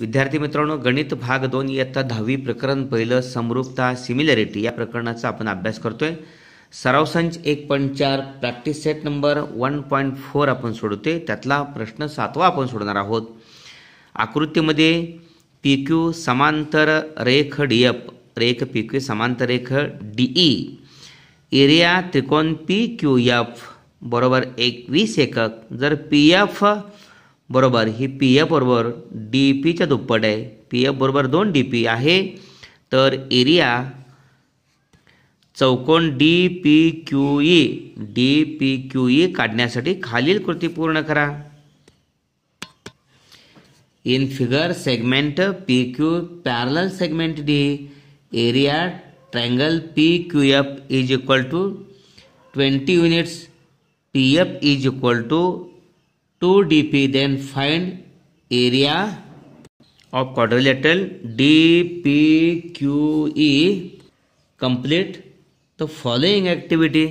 विद्यार्थी मित्रांनो गणित भाग दोन इयत्ता दहावी प्रकरण पहिलं समरूपता सिमिलॅरिटी या प्रकरणाचा आपण अभ्यास करतोय सराव संच एक पॉईंट चार practice set number one point four आपण सोडवते त्यातला प्रश्न सातवा आपण सोडणार आहोत आकृतीमध्ये पी क्यू समांतर रेख डी एफ रेख पी क्यू समांतर रेख डीई एरिया e, त्रिकोण पी क्यू एफ बरोबर एकवीस एकक जर पी एफ बरोबर ही पी एफ बरोबर डी पीच्या दुप्पट आहे पी एफ बरोबर दोन डी पी आहे तर एरिया चौकोन D P Q E D P Q E काढण्यासाठी खालील कृती पूर्ण करा in figure segment P Q parallel segment D area triangle P Q F is equal to twenty units P F is equal to two D P area of find D P Q E complete the following activity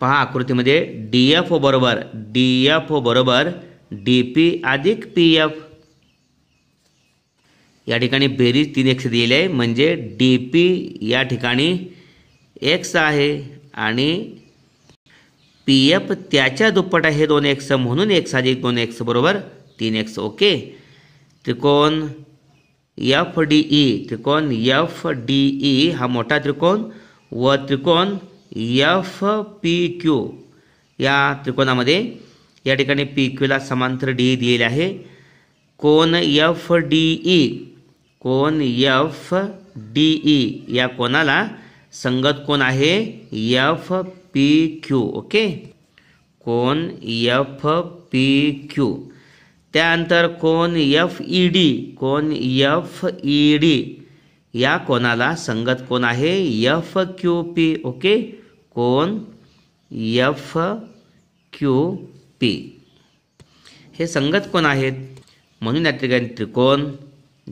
पहा आकृतीमध्ये D F O बरोबर D F O बरोबर D P अधिक P F या ठिकाणी बेरीज तीन x दिलेली आहे म्हणजे डी पी या ठिकाणी एक्स आहे आणि पी एफ त्याच्या दुप्पट आहे दोन एक्स म्हणून एक अधिक दोन एक्स बरोबर तीन एक्स ओके त्रिकोण एफ डी ई त्रिकोण एफ डी ई हा मोठा त्रिकोण व त्रिकोण एफ पी क्यू या त्रिकोणामध्ये या ठिकाणी पी क्यूला समांतर डी दिलेले आहे कोण एफ डी ई कोण एफ डी ई या कोणाला संगत कोण आहे एफ पी क्यू ओके कोण एफ पी क्यू त्यानंतर कोण एफ ई डी कोण एफ ई डी या कोणाला संगत कोण आहे यफ क्यू पी ओके कोण यफ क्यू पी हे संगत कोण आहेत म्हणून या ठिकाणी त्रिकोण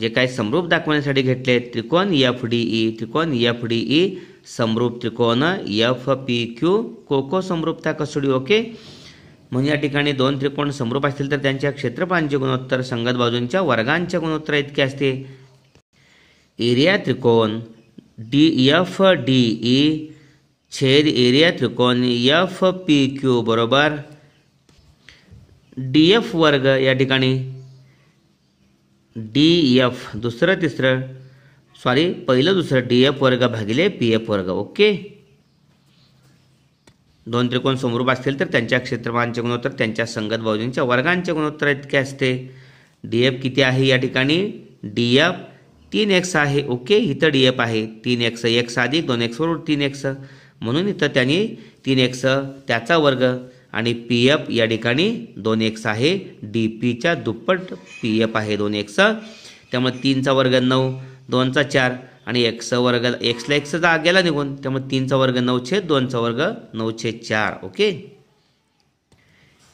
जे काही समरूप दाखवण्यासाठी घेतले त्रिकोण एफ डी ई त्रिकोण एफ डी ई समरूप त्रिकोण एफ पी क्यू कोको समरूपता कसोडी ओके म्हणून या ठिकाणी दोन त्रिकोण समरूप असतील तर त्यांच्या क्षेत्रफळांचे गुणोत्तर संगत बाजूंच्या वर्गांच्या गुणोत्तर इतके असते एरिया त्रिकोण डी एफ डी ई छेद एरिया त्रिकोण एफ पी क्यू बरोबर डी एफ वर्ग या ठिकाणी डी एफ दुसरं तिसरं सॉरी पहिलं दुसरं डी एफ वर्ग भागिले पी एफ वर्ग ओके दोन त्रिकोण समरूप असतील तर त्यांच्या क्षेत्रफळांचे गुणोत्तर त्यांच्या संगत बाजूंच्या वर्गांचे गुणोत्तर इतके असते डी एफ किती आहे या ठिकाणी डी एफ तीन एक्स आहे ओके इथं डी एफ आहे तीन एक्स एक्स अधिक दोन एक्सवर तीन एक्स म्हणून इथं त्यांनी तीन एक्स त्याचा वर्ग आणि पी एफ या ठिकाणी दोन एक्स आहे डी पीच्या दुप्पट पी एफ आहे दोन एक्स त्यामुळे तीनचा वर्ग नऊ दोनचा चार आणि एक्स वर्ग एक्सला जा गेला निघून त्यामुळे तीनचा वर्ग नऊ छेद दोनचा वर्ग नऊ छेद चार ओके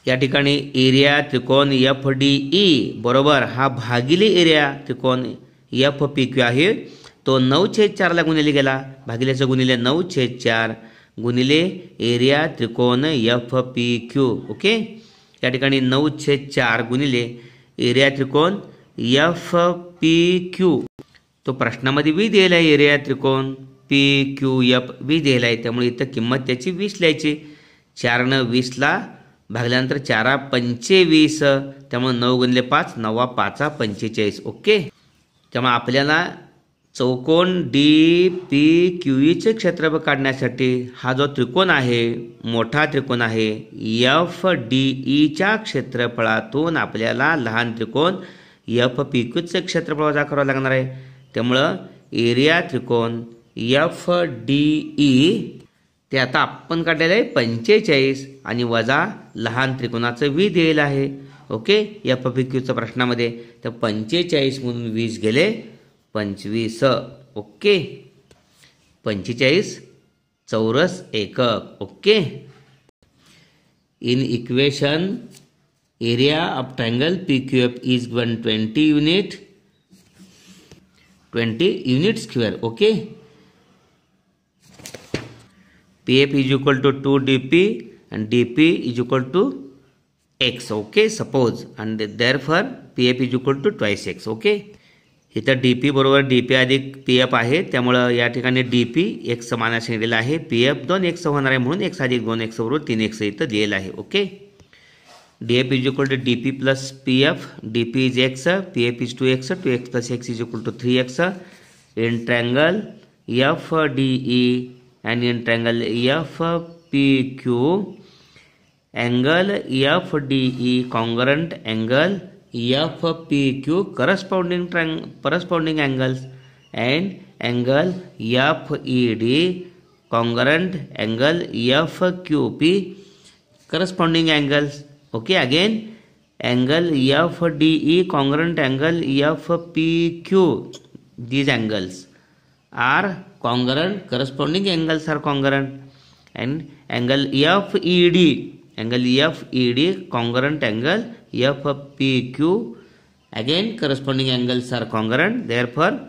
या ठिकाणी एरिया त्रिकोण एफ डी ई बरोबर हा भागिले एरिया त्रिकोण एफ पी क्यू आहे तो नऊ छेद चारला गुणिले गेला भागिल्याचं गुणिले नऊ छेद चार गुणिले एरिया त्रिकोण एफ पी क्यू ओके या ठिकाणी नऊ छेद चार गुणिले एरिया त्रिकोण यफ पी क्यू तो प्रश्नामध्ये वी दिलेला आहे एरिया त्रिकोण पी क्यू एफ वी दिलेला आहे त्यामुळे इथं किंमत त्याची वीस लिहायची चार न वीसला भागल्यानंतर चारा पंचेवीस त्यामुळे नऊ गुणिले पाच नवा पाचा पंचेचाळीस ओके त्यामुळे आपल्याला चौकोन डी पी क्यू ईचे e क्षेत्रफळ काढण्यासाठी हा जो त्रिकोण आहे मोठा त्रिकोण आहे एफ डी ईच्या e क्षेत्रफळातून आपल्याला लहान त्रिकोण एफ पी चे क्षेत्रफळ वजा करावं लागणार आहे त्यामुळं एरिया त्रिकोण एफ डी ई ते आता आपण काढलेलं आहे पंचेचाळीस आणि वजा लहान त्रिकोणाचं वी दिलेलं आहे ओके एफ पी क्यूचं प्रश्नामध्ये तर पंचेचाळीस म्हणून वीस गेले पंचवीस ओके पंचेचाळीस चौरस एकक okay in equation area of triangle P Q F is one twenty unit twenty unit square okay P F is equal to two D P and D P is equal to X okay suppose and therefore P F is equal to twice X okay इथं D P बरोबर D P अधिक P F आहे त्यामुळं या ठिकाणी D P एक समान असं दिलेला आहे पी एफ दोन एक्स होणार आहे म्हणून एक्स अधिक दोन एक्स बरोबर तीन एक्स इथं दिलेलं आहे okay D F is equal to D P plus P F D P is X P F is two X two X plus X is equal to three X in triangle F D E and in triangle F P Q angle F D E congruent angle F P Q corresponding triangle corresponding angles and angle F E D congruent angle F Q P corresponding angles okay again angle F D E congruent angle F P Q these angles are congruent corresponding angles are congruent and angle F E D angle FED congruent angle FPQ again corresponding angles are congruent therefore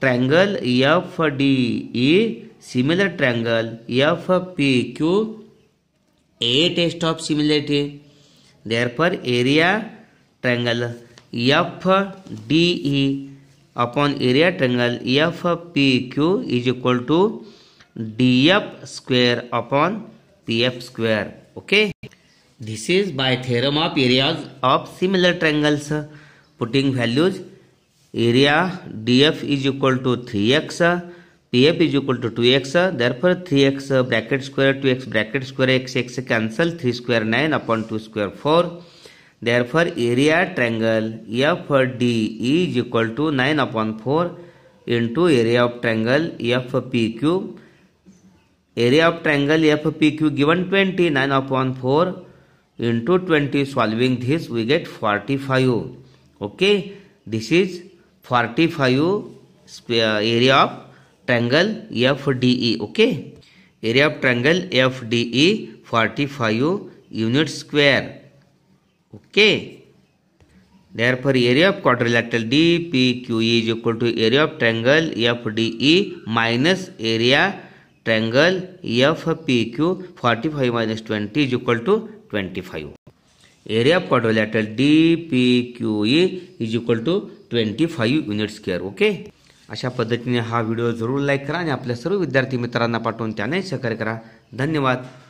triangle FDE similar triangle FPQ A test of similarity therefore area triangle FDE upon area triangle FPQ is equal to DF square upon pf square okay this is by theorem of areas of similar triangles putting values area df is equal to 3x pf is equal to 2x therefore 3x bracket square 2x bracket square x x cancel 3 square 9 upon 2 square 4 therefore area triangle fd is equal to 9 upon 4 into area of triangle fpq area of triangle F P Q given twenty four into twenty solving this we get forty five okay this is forty five area of triangle F D E okay area of triangle F D E forty five unit square okay therefore area of quadrilateral D P Q is equal to area of triangle F D E minus area triangle F P Q forty five minus twenty is equal to twenty five area D P Q is equal to twenty five unit square okay अशा पद्धतीने हा video जरूर like करा आणि आपल्या सर्व विद्यार्थी मित्रांना पाठवून त्याने सहकार्य करा धन्यवाद